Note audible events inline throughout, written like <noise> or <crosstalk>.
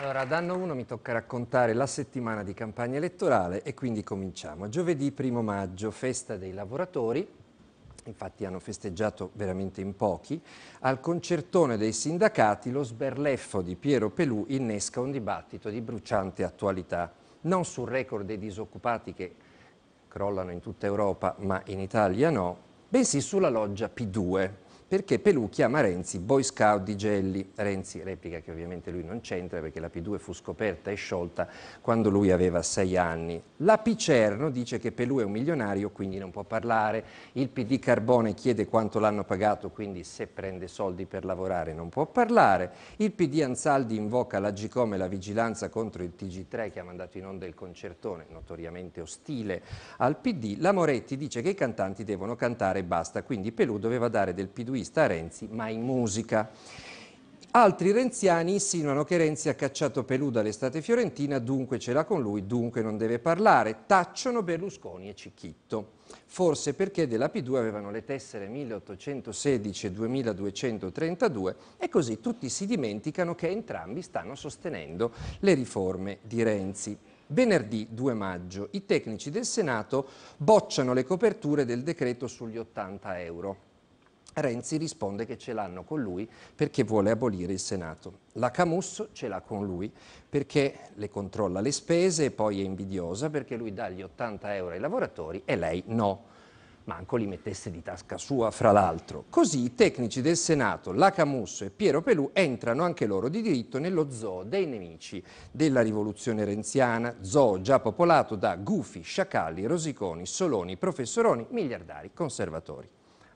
Allora, ad anno 1 mi tocca raccontare la settimana di campagna elettorale e quindi cominciamo. Giovedì 1 maggio, festa dei lavoratori, infatti hanno festeggiato veramente in pochi, al concertone dei sindacati lo sberleffo di Piero Pelù innesca un dibattito di bruciante attualità, non sul record dei disoccupati che crollano in tutta Europa, ma in Italia no, bensì sulla loggia P2, perché Pelucchi ama Renzi, boy scout di Gelli. Renzi replica che ovviamente lui non c'entra perché la P2 fu scoperta e sciolta quando lui aveva sei anni. La Picerno dice che Pelù è un milionario quindi non può parlare, il PD Carbone chiede quanto l'hanno pagato quindi se prende soldi per lavorare non può parlare, il PD Ansaldi invoca la Gicom e la vigilanza contro il TG3 che ha mandato in onda il concertone, notoriamente ostile al PD, la Moretti dice che i cantanti devono cantare e basta, quindi Pelù doveva dare del P2 intervista a Renzi, ma in musica. Altri renziani insinuano che Renzi ha cacciato Pelù dall'estate fiorentina, dunque ce l'ha con lui, dunque non deve parlare. Tacciono Berlusconi e Cicchitto. Forse perché della P2 avevano le tessere 1816 e 2232 e così tutti si dimenticano che entrambi stanno sostenendo le riforme di Renzi. Venerdì 2 maggio i tecnici del Senato bocciano le coperture del decreto sugli 80 euro. Renzi risponde che ce l'hanno con lui perché vuole abolire il Senato. La Camusso ce l'ha con lui perché le controlla le spese e poi è invidiosa perché lui dà gli 80 euro ai lavoratori e lei no. Manco li mettesse di tasca sua, fra l'altro. Così i tecnici del Senato, la Camusso e Piero Pelù, entrano anche loro di diritto nello zoo dei nemici della rivoluzione renziana, zoo già popolato da gufi, sciacalli, rosiconi, soloni, professoroni, miliardari, conservatori.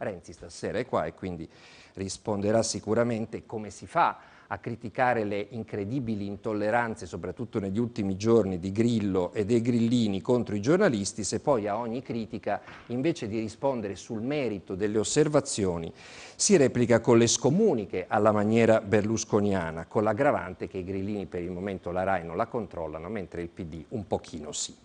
Renzi stasera è qua e quindi risponderà sicuramente come si fa a criticare le incredibili intolleranze, soprattutto negli ultimi giorni, di Grillo e dei grillini contro i giornalisti, se poi a ogni critica, invece di rispondere sul merito delle osservazioni, si replica con le scomuniche alla maniera berlusconiana, con l'aggravante che i grillini per il momento la RAI non la controllano, mentre il PD un pochino sì.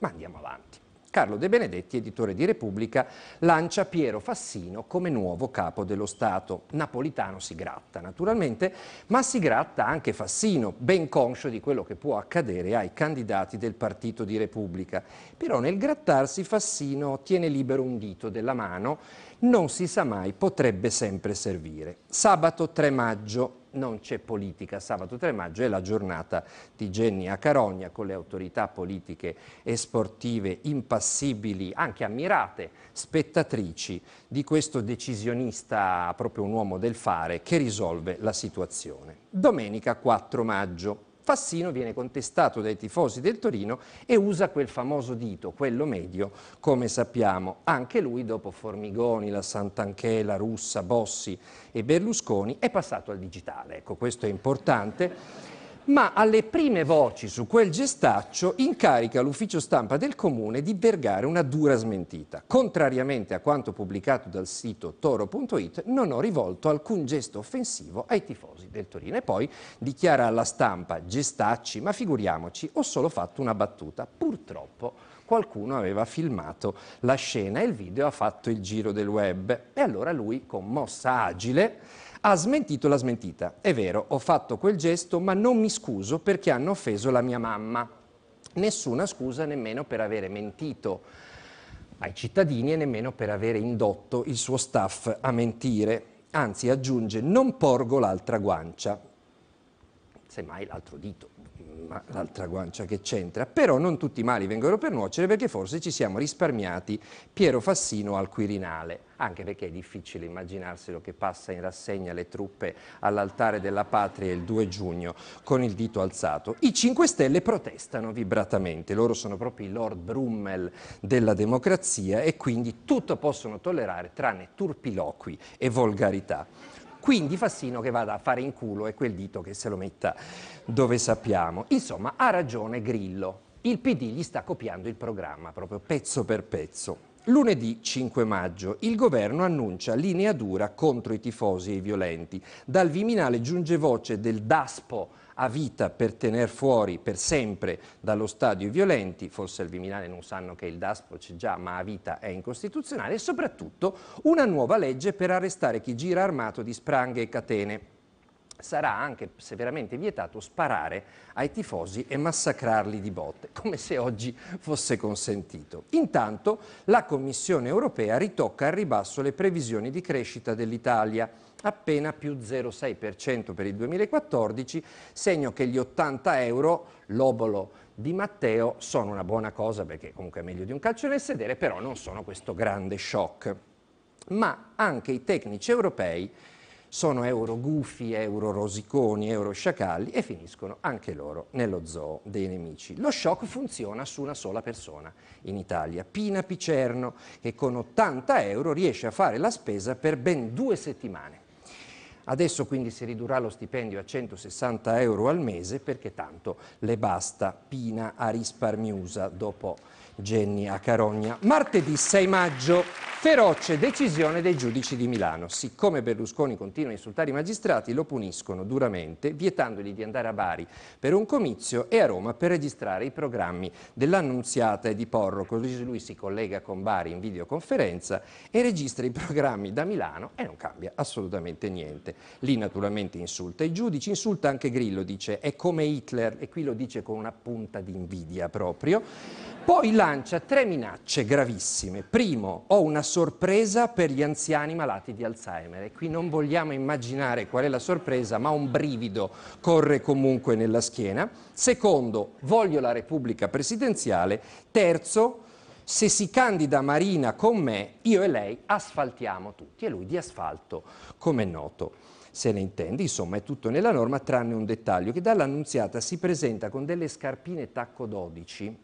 Ma andiamo avanti. Carlo De Benedetti, editore di Repubblica, lancia Piero Fassino come nuovo capo dello Stato. Napolitano si gratta naturalmente, ma si gratta anche Fassino, ben conscio di quello che può accadere ai candidati del partito di Repubblica. Però nel grattarsi Fassino tiene libero un dito della mano, non si sa mai, potrebbe sempre servire. Sabato 3 maggio non c'è politica. Sabato 3 maggio è la giornata di Genni a Carogna con le autorità politiche e sportive impassibili, anche ammirate, spettatrici di questo decisionista, proprio un uomo del fare, che risolve la situazione. Domenica 4 maggio Fassino viene contestato dai tifosi del Torino e usa quel famoso dito, quello medio, come sappiamo. Anche lui, dopo Formigoni, la Santanchè, la Russa, Bossi e Berlusconi, è passato al digitale. Ecco, questo è importante ma alle prime voci su quel gestaccio incarica l'ufficio stampa del comune di vergare una dura smentita. Contrariamente a quanto pubblicato dal sito toro.it, non ho rivolto alcun gesto offensivo ai tifosi del Torino. E poi dichiara alla stampa gestacci, ma figuriamoci, ho solo fatto una battuta. Purtroppo qualcuno aveva filmato la scena e il video ha fatto il giro del web. E allora lui, con mossa agile, ha smentito la smentita. È vero, ho fatto quel gesto, ma non mi scuso perché hanno offeso la mia mamma. Nessuna scusa nemmeno per avere mentito ai cittadini e nemmeno per avere indotto il suo staff a mentire. Anzi, aggiunge, non porgo l'altra guancia semmai l'altro dito, ma l'altra guancia che c'entra. Però non tutti i mali vengono per nuocere perché forse ci siamo risparmiati Piero Fassino al Quirinale, anche perché è difficile immaginarselo che passa in rassegna le truppe all'altare della patria il 2 giugno con il dito alzato. I 5 Stelle protestano vibratamente, loro sono proprio i Lord Brummel della democrazia e quindi tutto possono tollerare tranne turpiloqui e volgarità. Quindi Fassino che vada a fare in culo e quel dito che se lo metta dove sappiamo. Insomma, ha ragione Grillo. Il PD gli sta copiando il programma proprio pezzo per pezzo. Lunedì 5 maggio il governo annuncia linea dura contro i tifosi e i violenti. Dal Viminale giunge voce del DASPO a vita per tenere fuori per sempre dallo stadio i violenti, forse il Viminale non sanno che il DASPO c'è già, ma a vita è incostituzionale, e soprattutto una nuova legge per arrestare chi gira armato di spranghe e catene sarà anche severamente vietato sparare ai tifosi e massacrarli di botte, <laughs> come se oggi fosse consentito. Intanto la Commissione europea ritocca al ribasso le previsioni di crescita dell'Italia, appena più 0,6% per il 2014, segno che gli 80 euro, l'obolo di Matteo, sono una buona cosa perché comunque è meglio di un calcio nel sedere, però non sono questo grande shock. Ma anche i tecnici europei sono euro gufi, euro rosiconi, euro sciacalli e finiscono anche loro nello zoo dei nemici. Lo shock funziona su una sola persona in Italia, Pina Picerno, che con 80 euro riesce a fare la spesa per ben due settimane. Adesso quindi si ridurrà lo stipendio a 160 euro al mese perché tanto le basta Pina a risparmiusa dopo Jenny a Carogna. Martedì 6 maggio Feroce decisione dei giudici di Milano. Siccome Berlusconi continua a insultare i magistrati, lo puniscono duramente, vietandogli di andare a Bari per un comizio e a Roma per registrare i programmi dell'Annunziata e di Porro, così lui si collega con Bari in videoconferenza e registra i programmi da Milano e non cambia assolutamente niente. Lì naturalmente insulta i giudici, insulta anche Grillo, dice è come Hitler e qui lo dice con una punta di invidia proprio. Poi lancia tre minacce gravissime. Primo, ho una sorpresa per gli anziani malati di Alzheimer e qui non vogliamo immaginare qual è la sorpresa, ma un brivido corre comunque nella schiena. Secondo, voglio la Repubblica presidenziale. Terzo, se si candida Marina con me, io e lei asfaltiamo tutti e lui di asfalto, come è noto se ne intende, insomma è tutto nella norma tranne un dettaglio che dall'annunziata si presenta con delle scarpine tacco 12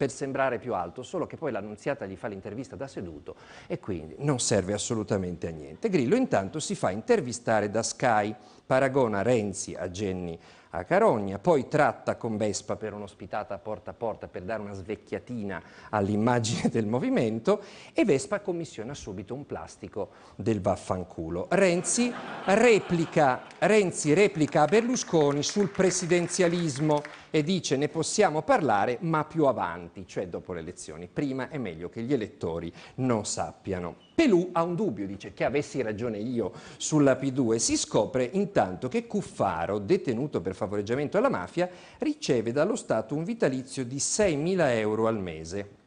per sembrare più alto, solo che poi l'annunziata gli fa l'intervista da seduto e quindi non serve assolutamente a niente. Grillo intanto si fa intervistare da Sky, paragona Renzi a Genni a Carogna, poi tratta con Vespa per un'ospitata porta a porta per dare una svecchiatina all'immagine del movimento e Vespa commissiona subito un plastico del vaffanculo. Renzi replica, Renzi replica a Berlusconi sul presidenzialismo e dice ne possiamo parlare ma più avanti, cioè dopo le elezioni. Prima è meglio che gli elettori non sappiano. Pelù ha un dubbio, dice che avessi ragione io sulla P2. Si scopre intanto che Cuffaro, detenuto per favoreggiamento alla mafia, riceve dallo Stato un vitalizio di 6.000 euro al mese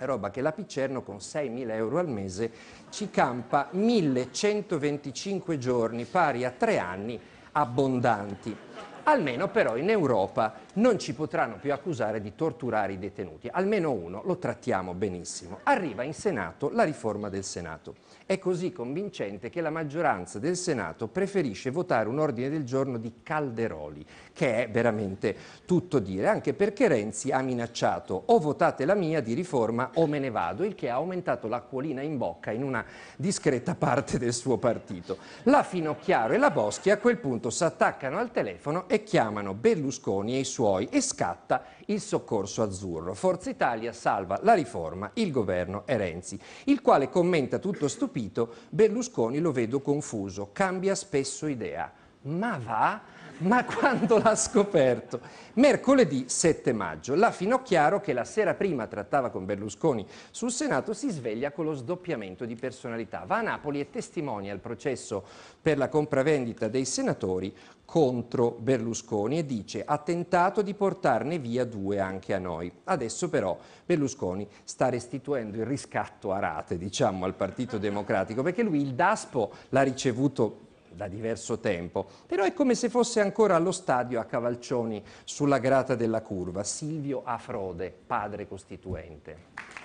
roba che la Piccerno con 6.000 euro al mese ci campa 1.125 giorni, pari a tre anni abbondanti. Almeno però in Europa non ci potranno più accusare di torturare i detenuti, almeno uno lo trattiamo benissimo. Arriva in Senato la riforma del Senato. È così convincente che la maggioranza del Senato preferisce votare un ordine del giorno di Calderoli, che è veramente tutto dire, anche perché Renzi ha minacciato o votate la mia di riforma o me ne vado, il che ha aumentato l'acquolina in bocca in una discreta parte del suo partito. La Finocchiaro e la Boschi a quel punto si attaccano al telefono e chiamano Berlusconi e i suoi e scatta il soccorso azzurro. Forza Italia salva la riforma, il governo e Renzi, il quale commenta tutto stupito, Berlusconi lo vedo confuso, cambia spesso idea. Ma va? ma <laughs> quando l'ha scoperto? Mercoledì 7 maggio, la Finocchiaro, che la sera prima trattava con Berlusconi sul Senato, si sveglia con lo sdoppiamento di personalità. Va a Napoli e testimonia il processo per la compravendita dei senatori contro Berlusconi e dice ha tentato di portarne via due anche a noi. Adesso però Berlusconi sta restituendo il riscatto a rate, diciamo, al Partito Democratico, perché lui il DASPO l'ha ricevuto da diverso tempo, però è come se fosse ancora allo stadio a Cavalcioni sulla grata della curva, Silvio Afrode, padre costituente.